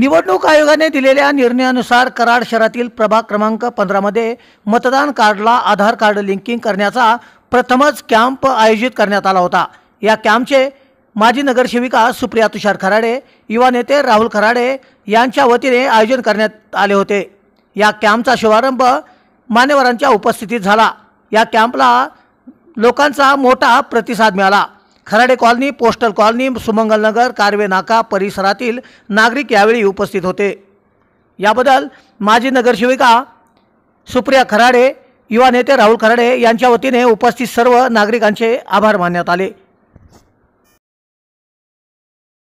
निवडणूक आयोगाने दिलेल्या निर्णयानुसार कराड शहरातील प्रभाग क्रमांक पंधरामध्ये मतदान कार्डला आधार कार्ड लिंकिंग करण्याचा प्रथमच कॅम्प आयोजित करण्यात आला होता या कॅम्पचे माजी नगरसेविका सुप्रिया तुषार खराडे युवा नेते राहुल खराडे यांच्या वतीने आयोजन करण्यात आले होते या कॅम्पचा शुभारंभ मान्यवरांच्या उपस्थितीत झाला या कॅम्पला लोकांचा मोठा प्रतिसाद मिळाला Kharade colony postal colony Sumangalnagar Karve Naka परिसरातील नागरिक यावेळी उपस्थित होते याबद्दल माजी नगरसेविका सुप्रिया खराडे युवा नेते राहुल खराडे यांच्या वतीने उपस्थित सर्व नागरिकांचे आभार मानण्यात आले